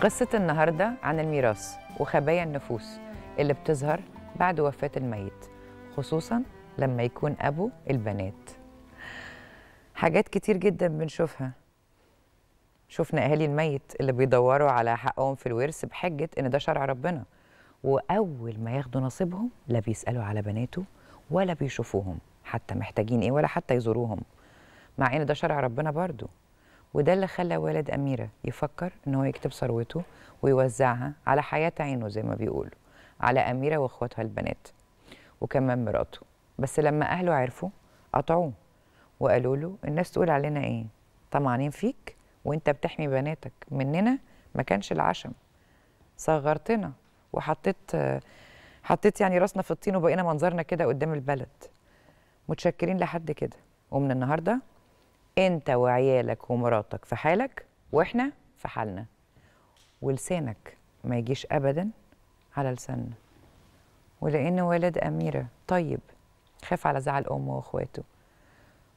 قصة النهاردة عن الميراث وخبايا النفوس اللي بتظهر بعد وفاة الميت خصوصا لما يكون أبو البنات حاجات كتير جدا بنشوفها شفنا أهالي الميت اللي بيدوروا على حقهم في الورث بحجة إن ده شرع ربنا وأول ما ياخدوا نصيبهم لا بيسألوا على بناته ولا بيشوفوهم حتى محتاجين إيه ولا حتى يزوروهم مع إن ده شرع ربنا برضه وده اللي خلى والد أميرة يفكر إن هو يكتب ثروته ويوزعها على حياة عينه زي ما بيقولوا على أميرة وإخواتها البنات وكمان مراته بس لما أهله عرفوا قطعوه وقالوا له الناس تقول علينا إيه طمعانين فيك وإنت بتحمي بناتك مننا ما كانش العشم صغرتنا وحطيت حطيت يعني راسنا في الطين وبقينا منظرنا كده قدام البلد متشكرين لحد كده ومن النهارده انت وعيالك ومراتك في حالك واحنا في حالنا ولسانك ما يجيش ابدا على لساننا ولان والد اميره طيب خاف على زعل امه واخواته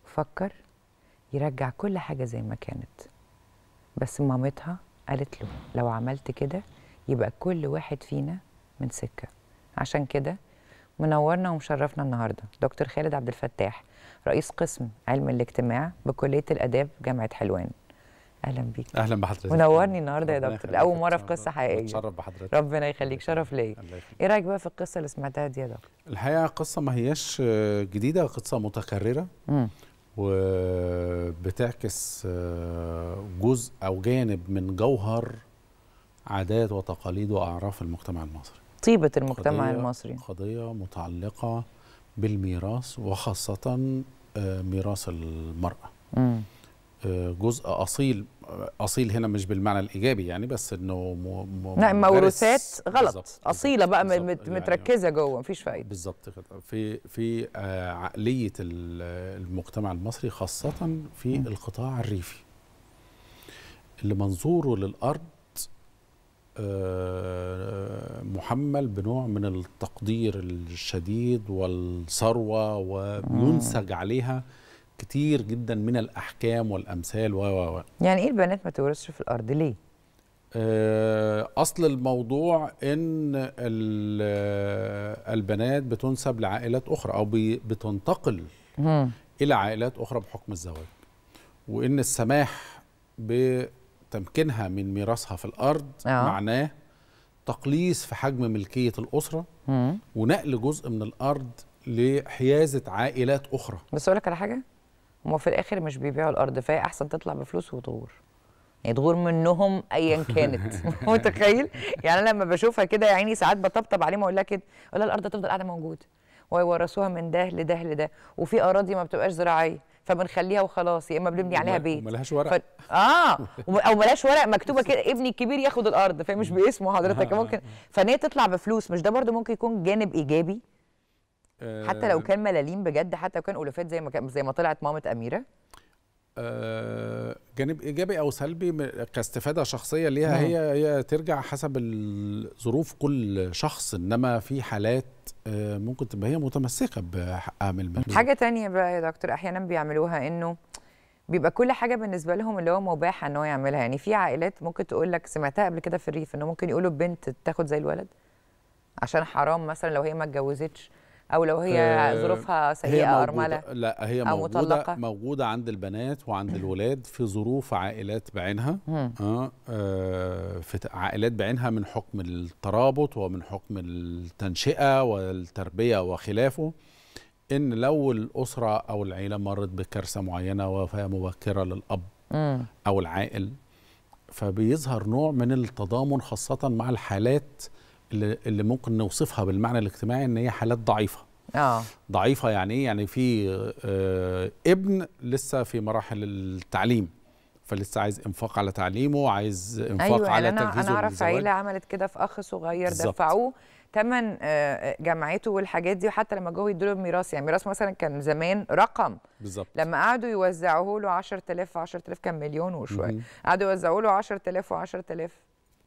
فكر يرجع كل حاجه زي ما كانت بس مامتها قالت له لو عملت كده يبقى كل واحد فينا من سكه عشان كده منورنا ومشرفنا النهارده دكتور خالد عبد الفتاح رئيس قسم علم الاجتماع بكليه الاداب جامعه حلوان اهلا بيك اهلا بحضرتك منورني النهارده يا دكتور لاول مره في قصه حقيقيه بتشرف بحضرتك ربنا يخليك شرف ليا ايه رايك بقى في القصه اللي سمعتها دي يا دكتور الحقيقه قصه ما هياش جديده قصه متكرره مم. وبتعكس آه، جزء او جانب من جوهر عادات وتقاليد واعراف المجتمع المصري طيبه المجتمع قضية المصري قضيه متعلقه بالميراث وخاصة آه، ميراث المرأة آه، جزء أصيل أصيل هنا مش بالمعنى الإيجابي يعني بس إنه نعم موروثات غلط بالزبط. أصيلة بقى بالزبط. يعني متركزة يعني جوه مفيش فايدة بالظبط كده في في آه، عقلية المجتمع المصري خاصة في القطاع الريفي اللي منظوره للأرض آه، محمل بنوع من التقدير الشديد والثروة وينسج عليها كتير جدا من الأحكام والأمثال و و يعني إيه البنات ما تورثش في الأرض ليه؟ آه، أصل الموضوع إن البنات بتنسب لعائلات أخرى أو بتنتقل إلى عائلات أخرى بحكم الزواج وإن السماح ب تمكينها من ميراثها في الارض آه. معناه تقليص في حجم ملكيه الاسره مم. ونقل جزء من الارض لحيازه عائلات اخرى بس اقول لك على حاجه هم في الاخر مش بيبيعوا الارض فهي احسن تطلع بفلوس وتغور يعني تغور منهم ايا كانت متخيل يعني انا لما بشوفها كده يا عيني ساعات بطبطب عليهم اقول لها كده اقول لها الارض هتفضل قاعده موجوده ويورثوها من ده لده لده وفي اراضي ما بتبقاش زراعيه فبنخليها وخلاص يا اما بنبني عليها بيت ملهاش ورق ف... اه او ملهاش ورق مكتوبه كده ابني الكبير ياخد الارض فمش مش باسمه حضرتك ممكن فان هي تطلع بفلوس مش ده برده ممكن يكون جانب ايجابي حتى لو آه. كان ملاليم بجد حتى لو كان اولوفات زي ما زي ما طلعت مامه اميره آه، جانب ايجابي او سلبي كاستفاده شخصيه ليها نعم. هي هي ترجع حسب الظروف كل شخص انما في حالات آه، ممكن تبقى هي متمسكه بحقها من المجهول. حاجه تانية بقى يا دكتور احيانا بيعملوها انه بيبقى كل حاجه بالنسبه لهم اللي هو مباحه ان هو يعملها يعني في عائلات ممكن تقول لك سمعتها قبل كده في الريف انه ممكن يقولوا البنت تاخد زي الولد عشان حرام مثلا لو هي ما اتجوزتش او لو هي آه، ظروفها سيئه ارمله لا هي أو موجوده مطلقة. موجوده عند البنات وعند الولاد في ظروف عائلات بعينها آه،, آه في عائلات بعينها من حكم الترابط ومن حكم التنشئه والتربيه وخلافه ان لو الاسره او العيله مرت بكارثه معينه وفاه مبكره للاب او العائل فبيظهر نوع من التضامن خاصه مع الحالات اللي ممكن نوصفها بالمعنى الاجتماعي ان هي حالات ضعيفه اه ضعيفه يعني ايه يعني في آه ابن لسه في مراحل التعليم فلسه عايز انفاق على تعليمه عايز انفاق أيوة يعني على أنا تجهيزه انا اعرف عيله عملت كده في اخ صغير بالزبط. دفعوه ثمن آه، آه، جامعته والحاجات دي وحتى لما جوه يدوا له ميراث يعني ميراث مثلا كان زمان رقم بالظبط لما قعدوا يوزعوه له 10000 10000 كان مليون وشويه قعدوا يوزعوا له 10000 و10000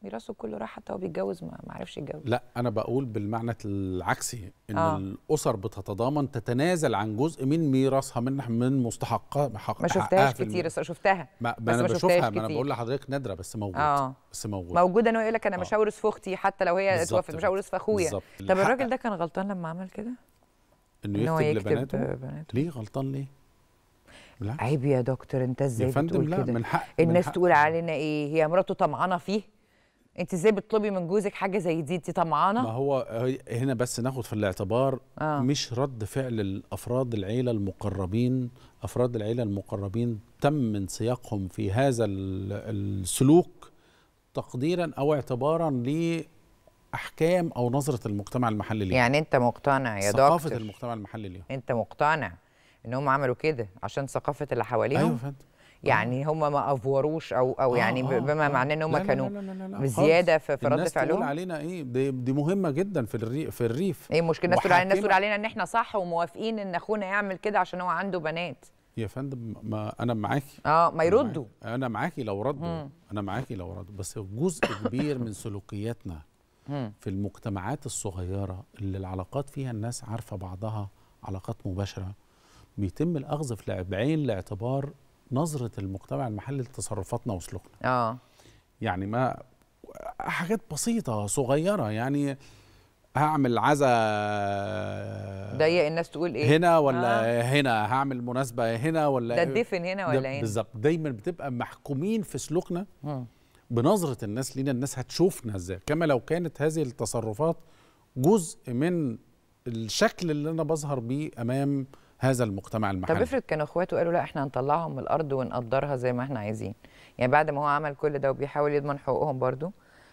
ميراثه كله راح حتى هو بيتجوز ما عرفش يتجوز لا انا بقول بالمعنى العكسي ان آه. الاسر بتتضامن تتنازل عن جزء من ميراثها من من مستحقها ما شفتهاش كتير الم... شفتها ما, بس انا ما بشوفها ما انا بقول لحضرتك نادره بس موجود آه. بس موجود موجود انا يقول لك انا آه. مش هورث في اختي حتى لو هي اتوفت مش هورث في اخويا طب الراجل ده كان غلطان لما عمل كده انه يكتب, يكتب لبناته بناته. ليه غلطان ليه لا. عيب يا دكتور انت ازاي بتقول كده من الناس حق. تقول علينا ايه هي مراته طمعانه فيه انت ازاي بتطلبي من جوزك حاجه زي دي انت طمعانه ما هو هنا بس ناخد في الاعتبار آه. مش رد فعل الافراد العيله المقربين افراد العيله المقربين تم من سياقهم في هذا السلوك تقديرا او اعتبارا لاحكام او نظره المجتمع المحلي ليها يعني انت مقتنع يا دكتور ثقافه المجتمع المحلي ليها انت مقتنع ان هم عملوا كده عشان ثقافه اللي حواليهم ايوه فندم آه. يعني هم ما افوروش او او آه، يعني آه آه بما آه معناه ان هم كانوا بزياده في رد فعلهم الناس تقول علينا ايه دي, دي مهمه جدا في الريف في الريف ايه مشكلة الناس تقول علينا الناس تقول علينا ان احنا صح وموافقين ان اخونا يعمل كده عشان هو عنده بنات يا فندم ما انا معاكي اه ما يردوا انا معاكي لو ردوا انا معاكي لو ردوا بس جزء كبير من سلوكياتنا في المجتمعات الصغيره اللي العلاقات فيها الناس عارفه بعضها علاقات مباشره بيتم الاخذ في عين الاعتبار نظره المجتمع المحلي لتصرفاتنا وسلوكنا اه يعني ما حاجات بسيطه صغيره يعني هعمل عزا ضيق الناس تقول ايه هنا ولا آه. هنا هعمل مناسبه هنا ولا ده الدفن هنا ولا هنا بالظبط دايما بتبقى محكومين في سلوكنا م. بنظره الناس لينا الناس هتشوفنا ازاي كما لو كانت هذه التصرفات جزء من الشكل اللي انا بظهر بيه امام هذا المجتمع المحلي طب افرض كانوا اخواته قالوا لا احنا هنطلعهم من الارض ونقدرها زي ما احنا عايزين يعني بعد ما هو عمل كل ده وبيحاول يضمن حقوقهم برضو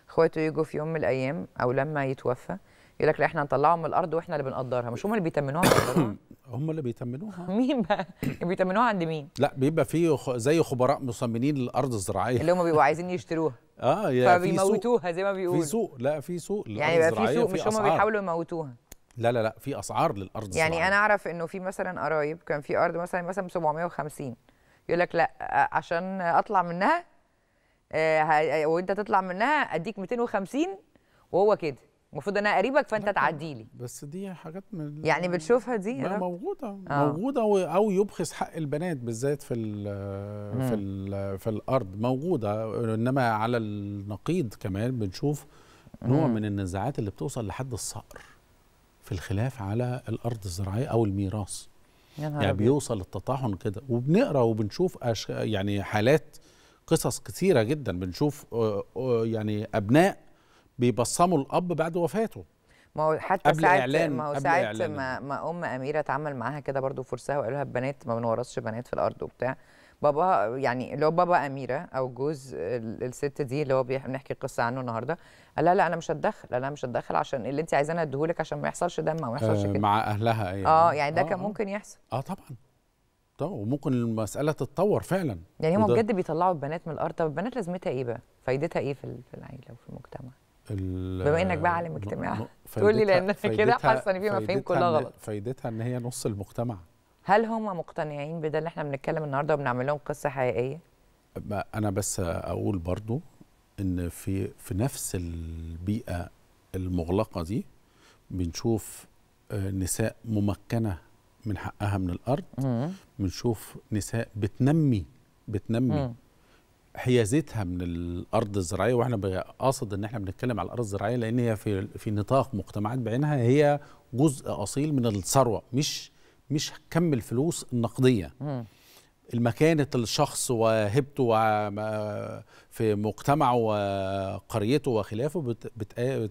اخواته يجوا في يوم من الايام او لما يتوفى يقول لك لا احنا هنطلعهم من الارض واحنا اللي بنقدرها مش هم اللي بيتمنوها هم اللي بيتمنوها مين بقى بيتمنوها عند مين لا بيبقى في زي خبراء مصممين للارض الزراعيه اللي هم بيبقوا عايزين يشتروها اه يعني فبيموتوها زي ما بيقولوا في سوق لا في سوق يعني بقى في سوق مش هم بيحاولوا يموتوها لا لا لا في اسعار للارض يعني الزراعية. انا اعرف انه في مثلا قرايب كان في ارض مثلا مثلا ب 750 يقول لك لا عشان اطلع منها آه، آه، وانت تطلع منها اديك 250 وهو كده المفروض انا قريبك فانت تعدي لي بس دي حاجات من يعني بتشوفها دي لا آه؟ موجوده آه. موجوده او يبخس حق البنات بالذات في الـ في الـ في الارض موجوده انما على النقيض كمان بنشوف نوع من النزاعات اللي بتوصل لحد الصقر في الخلاف على الارض الزراعيه او الميراث يعني, يعني بيوصل التطاحن كده وبنقرا وبنشوف أش... يعني حالات قصص كثيره جدا بنشوف يعني ابناء بيبصموا الاب بعد وفاته ما هو حتى قبل ساعة إعلان ما هو ساعة إعلان. ما أم أميرة اتعمل معاها كده برضو فرصه وقالوا لها بنات ما بنورثش بنات في الأرض وبتاع بابا يعني اللي هو بابا اميره او جوز الست دي اللي هو بنحكي قصه عنه النهارده قال لها لا انا مش هتدخل انا مش هتدخل عشان اللي انت عايزاه انا اديهولك عشان ما يحصلش دم او ما يحصلش آه، كده مع اهلها يعني اه يعني ده آه كان آه. ممكن يحصل اه طبعا طبعا وممكن المساله تتطور فعلا يعني هم بجد بيطلعوا البنات من الارض طب البنات لازمتها ايه بقى فايدتها ايه في العيله وفي المجتمع بما انك بقى عالم اجتماع تقول لي لان كده حاسه ان في مفاهيم كلها غلط فايدتها ان هي نص المجتمع هل هم مقتنعين بده اللي احنا بنتكلم النهارده وبنعمل لهم قصه حقيقيه؟ انا بس اقول برضو ان في في نفس البيئه المغلقه دي بنشوف آه، نساء ممكنه من حقها من الارض مم. بنشوف نساء بتنمي بتنمي مم. حيازتها من الارض الزراعيه واحنا قاصد ان احنا بنتكلم على الارض الزراعيه لان هي في في نطاق مجتمعات بعينها هي جزء اصيل من الثروه مش مش كم الفلوس النقديه المكانة الشخص وهبته في مجتمعه وقريته وخلافه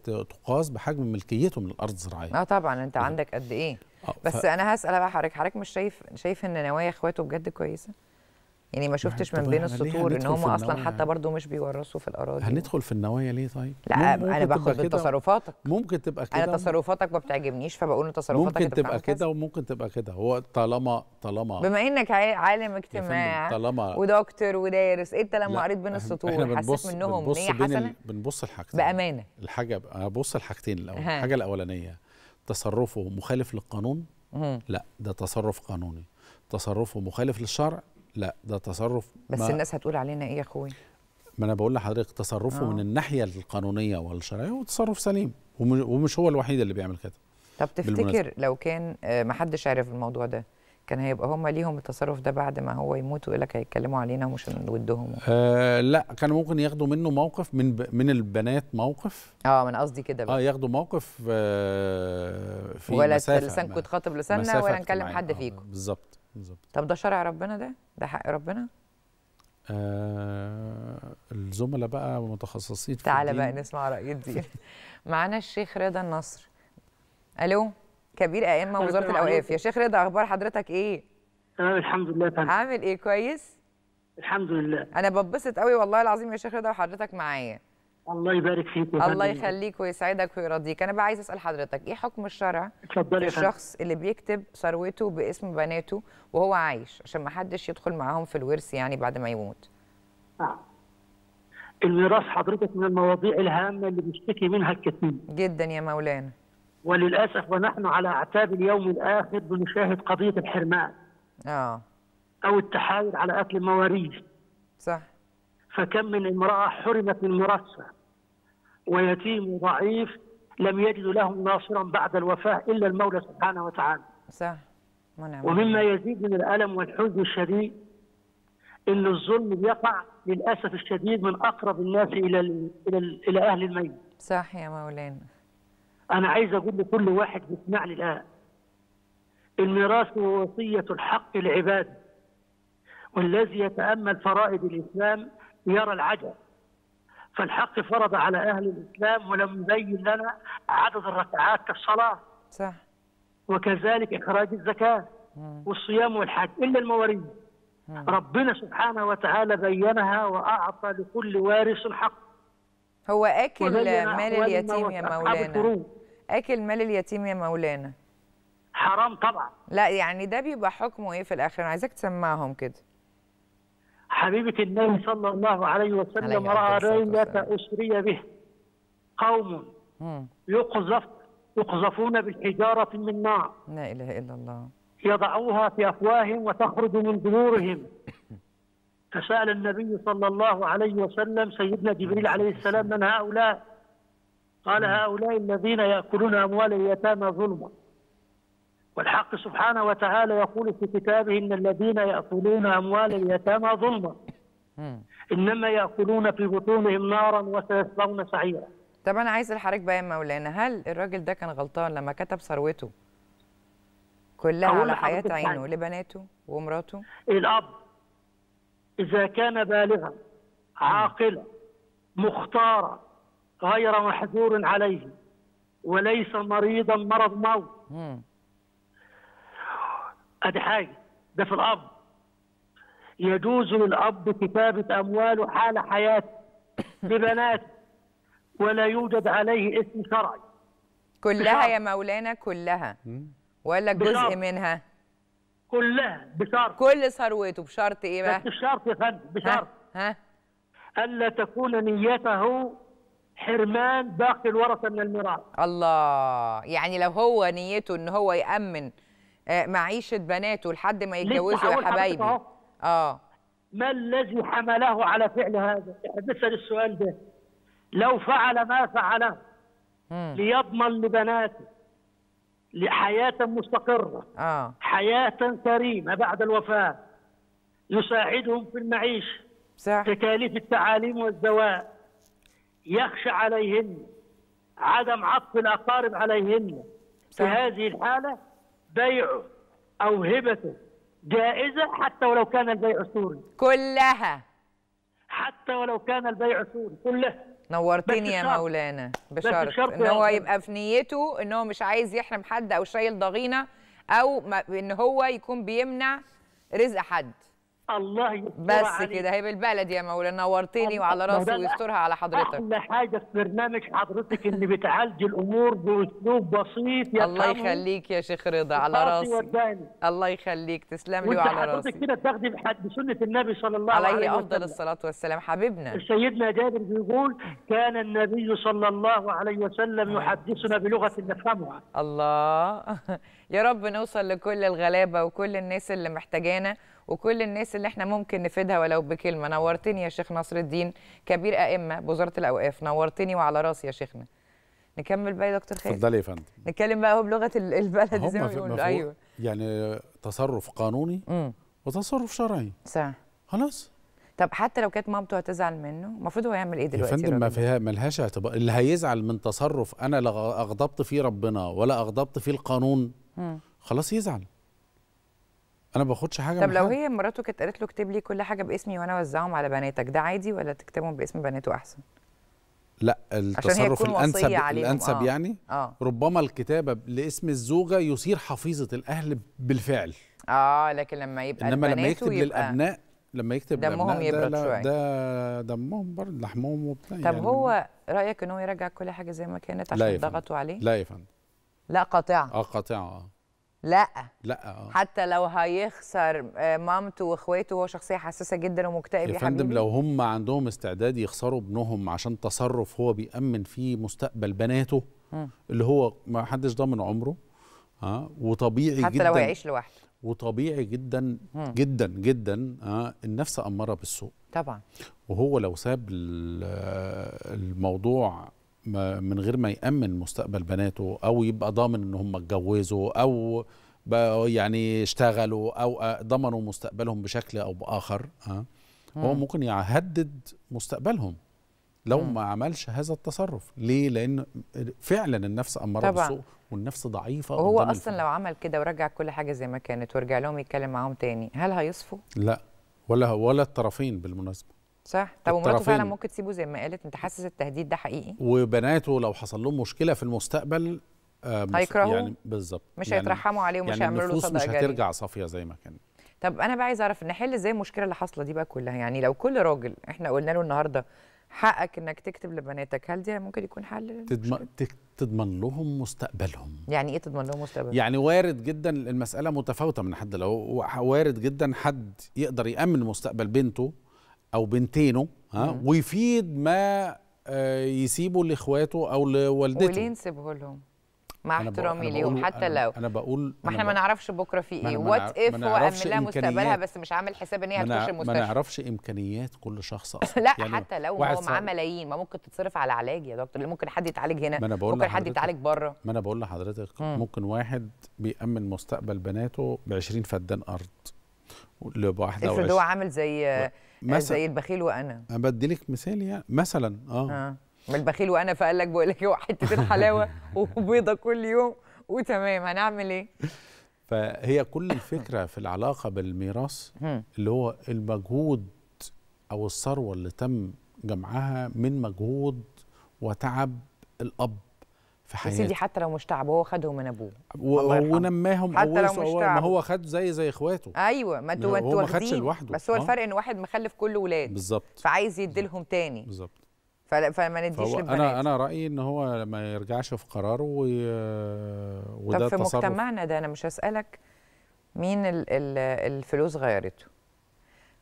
بتقاس بحجم ملكيته من الارض الزراعيه. اه طبعا انت عندك قد ايه؟ اه، بس ف... انا هسال بقى حضرتك، حضرتك مش شايف شايف ان نوايا اخواته بجد كويسه؟ يعني ما شفتش يعني من بين السطور ان هم اصلا النوايا. حتى برضو مش بيورثوا في الاراضي هندخل في النوايا ليه طيب لا انا باخد تصرفاتك ممكن تبقى كده انا تصرفاتك ما بتعجبنيش فبقول ان تصرفاتك ممكن تبقى كده وممكن تبقى كده هو طالما طالما بما انك عالم اجتماع طالما ودكتور ودارس انت إيه لما قريت بين السطور حسيت منهم بنبص نيه حسنه بنبص الحاجتين بامانه الحاجه ابص الحاجتين الاول الحاجه الاولانيه تصرفه مخالف للقانون لا ده تصرف قانوني تصرفه مخالف للشرع لا ده تصرف بس الناس هتقول علينا ايه يا اخويا ما انا بقول لحضرتك تصرفه آه. من الناحيه القانونيه والشرعيه هو تصرف سليم ومش هو الوحيد اللي بيعمل كده طب تفتكر بالمناسبة. لو كان آه، ما حدش عرف الموضوع ده كان هيبقى هم ليهم التصرف ده بعد ما هو يموت ويقول لك هيتكلموا علينا ومش هنودهم آه لا كانوا ممكن ياخدوا منه موقف من ب... من البنات موقف اه من قصدي كده بقى اه ياخدوا موقف آه في ولا مسافه لسانكم تخاطب لساننا ولا نكلم حد آه، فيكم آه بالظبط بالظبط طب ده شرع ربنا ده ده حق ربنا آه الزملاء بقى متخصصين في تعالى بقى نسمع رأي الدين معانا الشيخ رضا النصر الو كبير ائمه وزاره الاوقاف يا شيخ رضا اخبار حضرتك ايه تمام الحمد لله تمام عامل ايه كويس الحمد لله انا ببسط قوي والله العظيم يا شيخ رضا وحضرتك معايا الله يبارك فيك الله يخليك ويسعدك ويرضيك انا بقى عايز اسال حضرتك ايه حكم الشرع اتفضلي الشخص اللي بيكتب ثروته باسم بناته وهو عايش عشان ما حدش يدخل معاهم في الورث يعني بعد ما يموت آه. الميراث حضرتك من المواضيع الهامه اللي بيشتكي منها الكثير جدا يا مولانا وللاسف ونحن على اعتاب اليوم الاخر بنشاهد قضيه الحرمان اه او التحايل على اكل المواريث صح فكم من امراه حرمت من ميراثها ويتيم ضعيف لم يجدوا لهم ناصرا بعد الوفاة إلا المولى سبحانه وتعالى صح ومما يزيد من الألم والحزن الشديد أن الظلم بيقع للأسف الشديد من أقرب الناس إلى إلى, إلى أهل الميت صح يا مولانا أنا عايز أقول لكل واحد بيسمعني الآن الميراث هو وصية الحق العباد والذي يتأمل فرائض الإسلام يرى العجب فالحق فرض على أهل الإسلام ولم يبين لنا عدد الركعات في الصلاة صح وكذلك إخراج الزكاة والصيام والحج إلا المواريث ربنا سبحانه وتعالى بينها وأعطى لكل وارث حق هو أكل مال اليتيم يا مولانا أكل مال اليتيم يا مولانا حرام طبعا لا يعني ده بيبقى حكمه ايه في الاخر انا عايزاك تسمعهم كده حبيبة النبي صلى الله عليه وسلم رأى ليلة أسري به قوم يقذف يقذفون بالحجارة من نار لا إله إلا الله يضعوها في أفواههم وتخرج من ظهورهم فسأل النبي صلى الله عليه وسلم سيدنا جبريل عليه السلام من هؤلاء قال هؤلاء الذين يأكلون أموال اليتامى ظلما والحق سبحانه وتعالى يقول في كتابه إن الذين يأكلون أموال اليتامى ظلما إنما يأكلون في بطونهم نارا وسيصلون سعيرا طب أنا عايز الحرك بقى يا مولانا هل الراجل ده كان غلطان لما كتب ثروته كلها على حياة عينه لبناته ومراته الأب إذا كان بالغا عاقلا مختارا غير محذور عليه وليس مريضا مرض موت ادي حاجه ده في الاب يجوز للاب كتابه امواله حال حياته ببنات ولا يوجد عليه اسم شرعي كلها يا مولانا كلها ولا جزء منها كلها بشرط كل ثروته بشرط ايه بقى؟ بس الشرط يا فندم بشرط ها, ها؟ الا تكون نيته حرمان باقي الورثه من الميراث الله يعني لو هو نيته ان هو يامن آه، معيشه بناته لحد ما يتجوزوا يا حبايبي اه ما الذي حمله على فعل هذا؟ احنا بنسال السؤال ده لو فعل ما فعله ليضمن لبناته لحياة مستقرة آه. حياة كريمة بعد الوفاة يساعدهم في المعيشة صح. تكاليف التعاليم والدواء يخشى عليهن عدم عطف الأقارب عليهن صح. في هذه الحالة بيعه أو هبته جائزة حتى ولو كان البيع سوري كلها حتى ولو كان البيع سوري كلها نورتني يا مولانا بشرط ان هو يبقى في نيته ان هو مش عايز يحرم حد او شايل ضغينه او ان هو يكون بيمنع رزق حد الله يسترها بس كده هي بالبلد يا مولانا نورتني وعلى راسي ويسترها على حضرتك احلى حاجه في برنامج حضرتك ان بتعالج الامور باسلوب بسيط يا الله يخليك يا شيخ رضا على راسي وداني. الله يخليك تسلم لي وعلى راسي حضرتك كده تاخدي بسنه النبي صلى الله عليه وسلم عليه افضل الصلاه والسلام حبيبنا سيدنا جابر بيقول كان النبي صلى الله عليه وسلم آه. يحدثنا بلغه نفهمها الله يا رب نوصل لكل الغلابه وكل الناس اللي محتاجانا وكل الناس اللي احنا ممكن نفيدها ولو بكلمه نورتني يا شيخ نصر الدين كبير ائمه بوزاره الاوقاف نورتني وعلى راسي يا شيخنا نكمل بقى يا دكتور خالد اتفضلي يا فندم نتكلم بقى هو بلغه البلد زي ما بيقولوا ايوه يعني تصرف قانوني مم. وتصرف شرعي صح خلاص طب حتى لو كانت مامته هتزعل منه المفروض هو يعمل ايه دلوقتي يا فندم ما فيها ملهاش اعتبار اللي هيزعل من تصرف انا لا اغضبت فيه ربنا ولا اغضبت فيه القانون مم. خلاص يزعل انا ما باخدش حاجه طب لو حاجة. هي مراته كانت قالت له اكتب لي كل حاجه باسمي وانا اوزعهم على بناتك ده عادي ولا تكتبهم باسم بناته احسن لا التصرف الانسب الانسب آه. يعني آه. ربما الكتابه لاسم الزوجه يثير حفيظه الاهل بالفعل اه لكن لما يبقى انما لما يكتب يبقى للابناء لما يكتب دمهم يبرد شويه ده دمهم برد لحمهم وبتاع طب يعني هو رايك ان هو يرجع كل حاجه زي ما كانت عشان ضغطوا عليه لا يا فندم لا قاطعه اه قاطعه اه لا لا اه حتى لو هيخسر آه، مامته واخواته هو شخصيه حساسه جدا ومكتئب يا فندم لو هم عندهم استعداد يخسروا ابنهم عشان تصرف هو بيأمن فيه مستقبل بناته م. اللي هو ما حدش ضامن عمره اه وطبيعي حتى جدا حتى لو هيعيش لوحده وطبيعي جدا م. جدا جدا ها آه، النفس اماره بالسوء طبعا وهو لو ساب الموضوع من غير ما يأمن مستقبل بناته أو يبقى ضامن إن هم اتجوزوا أو يعني اشتغلوا أو ضمنوا مستقبلهم بشكل أو بآخر ها آه، هو ممكن يهدد مستقبلهم لو ما عملش هذا التصرف ليه لان فعلا النفس اماره بالسوء والنفس ضعيفه وهو اصلا الفعل. لو عمل كده ورجع كل حاجه زي ما كانت ورجع لهم يتكلم معاهم تاني هل هيصفوا لا ولا ولا الطرفين بالمناسبه صح طب ومراته فعلا ممكن تسيبه زي ما قالت انت حاسس التهديد ده حقيقي وبناته لو حصل لهم مشكله في المستقبل آه، هيكرهوا يعني بالظبط مش يعني هيترحموا عليه ومش يعني هيعملوا له صدقه مش هترجع صافيه زي ما كانت طب انا بقى عايز اعرف نحل ازاي المشكله اللي حاصله دي بقى كلها يعني لو كل راجل احنا قلنا له النهارده حقك انك تكتب لبناتك هل دي ممكن يكون حل تضمن تضمن لهم مستقبلهم يعني ايه تضمن لهم مستقبلهم يعني وارد جدا المساله متفاوته من حد لو وارد جدا حد يقدر يامن مستقبل بنته او بنتينه ها ويفيد ما آه، يسيبه لاخواته او لوالدته وليه نسيبه لهم مع احترامي ليهم حتى لو انا بقول ما احنا ما نعرفش بكره في ايه وات اف وامن لها مستقبلها بس مش عامل حساب ان هي هتخش المستشفى ما نعرفش امكانيات كل شخص اصلا لا يعني حتى لو هو معاه ملايين ما ممكن تتصرف على علاج يا دكتور ممكن حد يتعالج هنا ممكن حد يتعالج بره ما انا بقول لحضرتك ممكن واحد بيامن مستقبل بناته ب 20 فدان ارض لواحده افرض هو عامل زي مثل زي البخيل وانا انا بديلك مثال يعني مثلا اه, آه. ما البخيل وانا فقال لك بقول لك هو حتتين حلاوه وبيضه كل يوم وتمام هنعمل ايه فهي كل الفكره في العلاقه بالميراث اللي هو المجهود او الثروه اللي تم جمعها من مجهود وتعب الاب في حياته يا سيدي حتى لو مش تعب هو خدهم من ابوه ونماهم حتى لو مش تعب ما هو خد زي زي اخواته ايوه ما انتوا هو ما خدش لوحده بس هو آه. الفرق ان واحد مخلف كله ولاد بالظبط فعايز يديلهم تاني بالظبط فما نديش للبنات انا انا رايي ان هو ما يرجعش في قراره وي... وده طب في تصرف. مجتمعنا ده انا مش هسالك مين ال ال الفلوس غيرته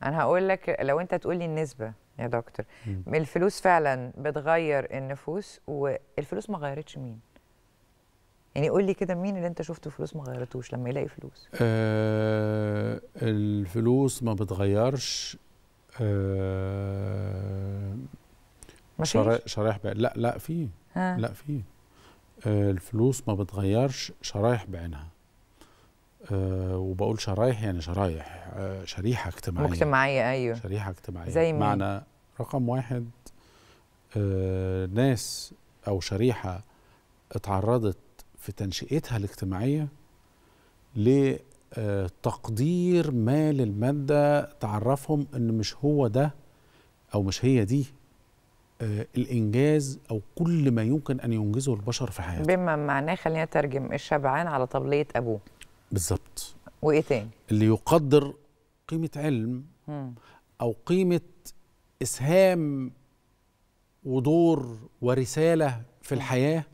انا هقول لك لو انت تقول لي النسبه يا دكتور مم. الفلوس فعلا بتغير النفوس والفلوس ما غيرتش مين يعني قول لي كده مين اللي انت شفته فلوس ما غيرتوش لما يلاقي فلوس آه الفلوس ما بتغيرش آه شرايح بقى لا لا في لا في آه الفلوس ما بتغيرش شرايح بعينها آه، وبقول شرايح يعني شرايح آه، شريحة اجتماعية مجتمعية أيوة شريحة اجتماعية زي مين؟ معنى رقم واحد آه، ناس أو شريحة اتعرضت في تنشئتها الاجتماعية لتقدير ما للمادة تعرفهم أن مش هو ده أو مش هي دي الانجاز او كل ما يمكن ان ينجزه البشر في حياته بما معناه خلينا نترجم الشبعان على طبليه ابوه بالظبط وايه تاني اللي يقدر قيمه علم او قيمه اسهام ودور ورساله في الحياه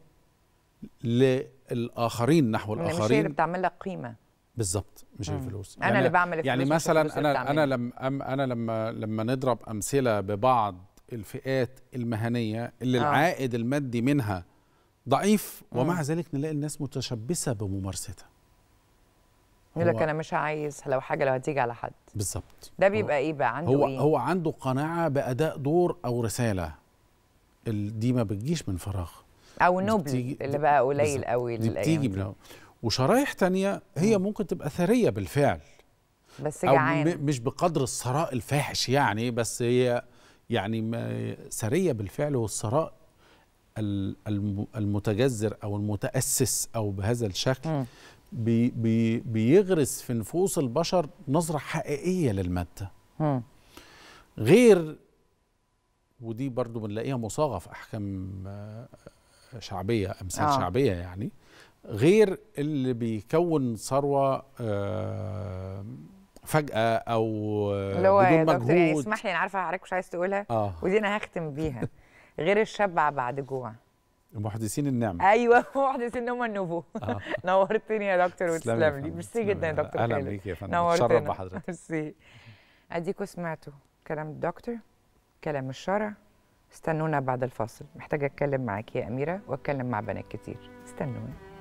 للاخرين نحو الاخرين يعني مش هي اللي بتعمل لك قيمه بالظبط مش مم. الفلوس يعني انا اللي بعمل الفلوس يعني مثلا انا انا لما انا لما لما نضرب امثله ببعض الفئات المهنيه اللي آه. العائد المادي منها ضعيف ومع ذلك نلاقي الناس متشبثه بممارستها يقول لك انا مش عايز لو حاجه لو هتيجي على حد بالظبط ده بيبقى ايه بقى عنده هو ايه هو عنده قناعه باداء دور او رساله دي ما بتجيش من فراغ او نوبل اللي بقى قليل قوي دي بتيجي من وشرايح تانية هي م. ممكن تبقى ثريه بالفعل بس جعان مش بقدر الثراء الفاحش يعني بس هي يعني ثريه بالفعل والثراء المتجذر او المتاسس او بهذا الشكل م. بي بي بيغرس في نفوس البشر نظرة حقيقية للمادة غير ودي برضو بنلاقيها مصاغة في أحكام آه، شعبية أمثال آه. شعبية يعني غير اللي بيكون ثروة آه، فجأة أو آه، بدون مجهود اسمح لي أنا عارفة حضرتك مش عايز تقولها آه. ودي أنا هختم بيها غير الشبع بعد جوع محدثين النعمة ايوه محدثين هم النوفو آه. نورتني يا دكتور وتسلم لي ميرسي جدا يا دكتور اهلا بيك يا فندم نورتنا بحضرتك ميرسي اديكوا سمعتوا كلام الدكتور كلام الشرع استنونا بعد الفاصل محتاجه اتكلم معاك يا اميره واتكلم مع بنات كتير استنونا